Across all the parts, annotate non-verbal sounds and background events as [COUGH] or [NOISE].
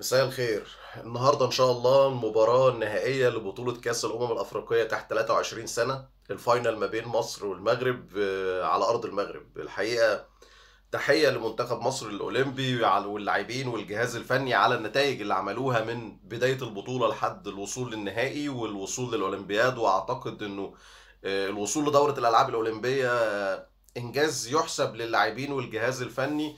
مساء الخير النهارده ان شاء الله المباراه النهائيه لبطوله كاس الامم الافريقيه تحت 23 سنه الفاينل ما بين مصر والمغرب آه، على ارض المغرب الحقيقه تحيه لمنتخب مصر الاولمبي واللاعبين والجهاز الفني على النتائج اللي عملوها من بدايه البطوله لحد الوصول للنهائي والوصول للاولمبياد واعتقد انه آه، الوصول لدوره الالعاب الاولمبيه آه، انجاز يحسب للاعبين والجهاز الفني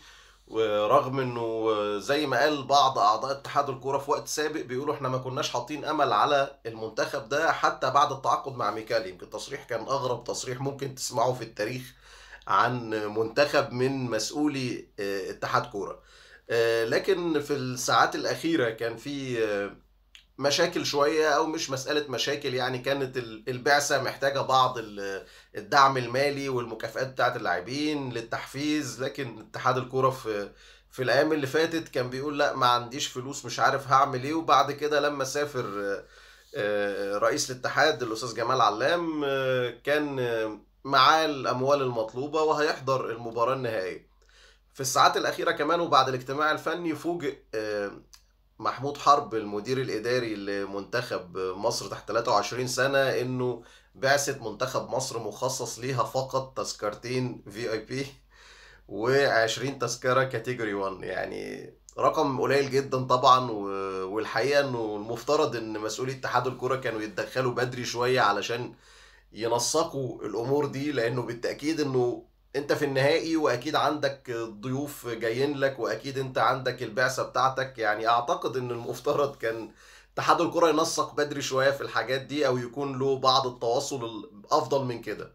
ورغم انه زي ما قال بعض اعضاء اتحاد الكوره في وقت سابق بيقولوا احنا ما كناش حاطين امل على المنتخب ده حتى بعد التعاقد مع ميكالي يمكن تصريح كان اغرب تصريح ممكن تسمعه في التاريخ عن منتخب من مسؤولي آه، اتحاد كوره آه، لكن في الساعات الاخيره كان في آه، مشاكل شويه او مش مساله مشاكل يعني كانت البعثه محتاجه بعض الدعم المالي والمكافئات بتاعه اللاعبين للتحفيز لكن اتحاد الكوره في في الايام اللي فاتت كان بيقول لا ما عنديش فلوس مش عارف هعمل ايه وبعد كده لما سافر آه، رئيس الاتحاد الاستاذ جمال علام آه، كان معاه الاموال المطلوبه وهيحضر المباراه النهائيه في الساعات الاخيره كمان وبعد الاجتماع الفني فوجئ آه، محمود حرب المدير الإداري لمنتخب مصر تحت 23 سنة إنه بعثة منتخب مصر مخصص ليها فقط تذكرتين في اي بي و20 تذكرة كاتيجوري 1 يعني رقم قليل جدا طبعا والحقيقة إنه المفترض إن مسؤولي اتحاد الكرة كانوا يتدخلوا بدري شوية علشان ينسقوا الأمور دي لأنه بالتأكيد إنه انت في النهائي واكيد عندك ضيوف جايين لك واكيد انت عندك البعثه بتاعتك يعني اعتقد ان المفترض كان اتحاد الكره ينسق بدري شويه في الحاجات دي او يكون له بعض التواصل الافضل من كده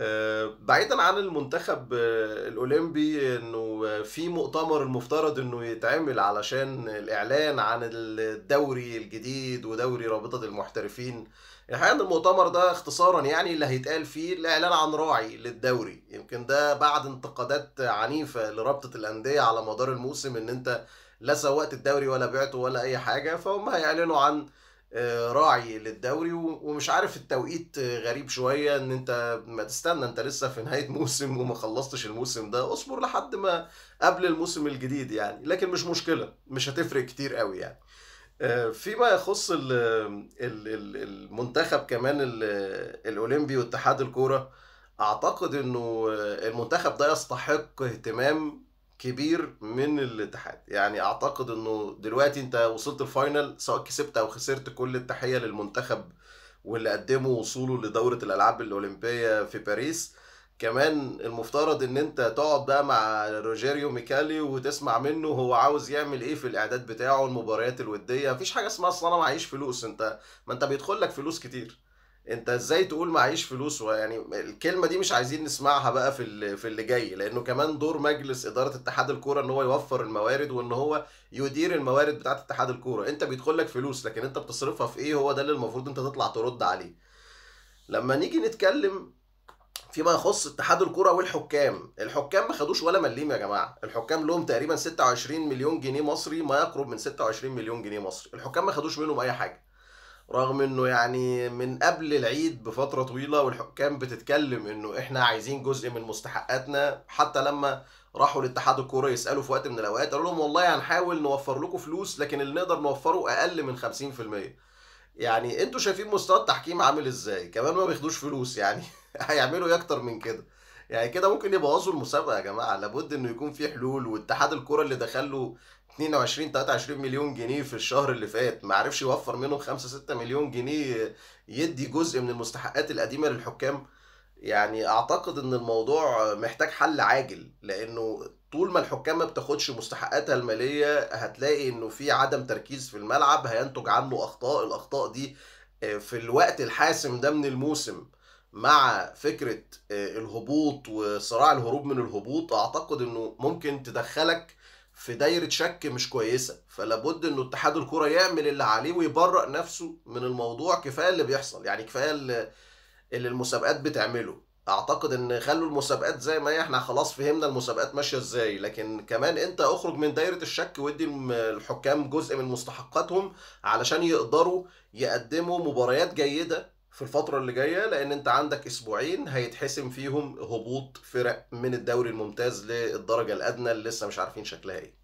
آه، بعيدا عن المنتخب آه، الاولمبي انه في مؤتمر المفترض انه يتعمل علشان الاعلان عن الدوري الجديد ودوري رابطه المحترفين الحقيقه ان المؤتمر ده اختصارا يعني اللي هيتقال فيه الاعلان عن راعي للدوري يمكن ده بعد انتقادات عنيفه لرابطه الانديه على مدار الموسم ان انت لا سوقت الدوري ولا بعته ولا اي حاجه فهم هيعلنوا عن آه، راعي للدوري ومش عارف التوقيت غريب شويه ان انت ما تستنى انت لسه في نهايه [LAUGHS] موسم وما خلصتش الموسم ده اصبر لحد ما قبل الموسم الجديد يعني لكن مش مشكله مش هتفرق كتير قوي يعني آه، فيما يخص المنتخب كمان الاولمبي واتحاد الكوره اعتقد انه المنتخب ده يستحق اهتمام كبير من الاتحاد يعني اعتقد انه دلوقتي انت وصلت الفاينل سواء كسبت او خسرت كل التحيه للمنتخب واللي قدمه وصوله لدوره الالعاب الاولمبيه في باريس كمان المفترض ان انت تقعد بقى مع روجيريو ميكالي وتسمع منه هو عاوز يعمل ايه في الاعداد بتاعه المباريات الوديه مفيش حاجه اسمها اصل انا معيش فلوس انت ما انت بيدخل لك فلوس كتير انت ازاي تقول معيش فلوس ويعني الكلمه دي مش عايزين نسمعها بقى في في اللي جاي لانه كمان دور مجلس اداره اتحاد الكوره ان هو يوفر الموارد وان هو يدير الموارد بتاعه اتحاد الكوره انت بيدخل لك فلوس لكن انت بتصرفها في ايه هو ده اللي المفروض انت تطلع ترد عليه لما نيجي نتكلم فيما يخص اتحاد الكوره والحكام الحكام ما خدوش ولا مليم يا جماعه الحكام لهم تقريبا 26 مليون جنيه مصري ما يقرب من 26 مليون جنيه مصري الحكام ما خدوش منهم اي حاجه رغم انه يعني من قبل العيد بفتره طويله والحكام بتتكلم انه احنا عايزين جزء من مستحقاتنا حتى لما راحوا لاتحاد الكوره يسالوا في وقت من الاوقات قالوا لهم والله هنحاول نوفر لكم فلوس لكن اللي نقدر نوفره اقل من 50% يعني انتوا شايفين مستوى التحكيم عامل ازاي كمان ما بياخدوش فلوس يعني [LAUGHS] هيعملوا ايه اكتر من كده يعني كده ممكن يبوظوا المسابقه يا جماعه لابد انه يكون في حلول واتحاد الكوره اللي دخل له 22 23 مليون جنيه في الشهر اللي فات ما عرفش يوفر منهم 5 6 مليون جنيه يدي جزء من المستحقات القديمه للحكام يعني اعتقد ان الموضوع محتاج حل عاجل لانه طول ما الحكام ما بتاخدش مستحقاتها الماليه هتلاقي انه في عدم تركيز في الملعب هينتج عنه اخطاء الاخطاء دي آه، في الوقت الحاسم ده من الموسم مع فكره آه، الهبوط وصراع الهروب من الهبوط اعتقد انه ممكن تدخلك في دايره شك مش كويسه فلابد انه اتحاد الكره يعمل اللي عليه ويبرأ نفسه من الموضوع كفايه اللي بيحصل يعني كفايه اللي المسابقات بتعمله اعتقد ان خلوا المسابقات زي ما هي احنا خلاص فهمنا المسابقات ماشيه ازاي لكن كمان انت اخرج من دايره الشك وادي الحكام جزء من مستحقاتهم علشان يقدروا يقدموا مباريات جيده في الفترة اللي جاية لأن أنت عندك أسبوعين هيتحسم فيهم هبوط فرق من الدوري الممتاز للدرجة الأدنى اللي لسه مش عارفين شكلها إيه.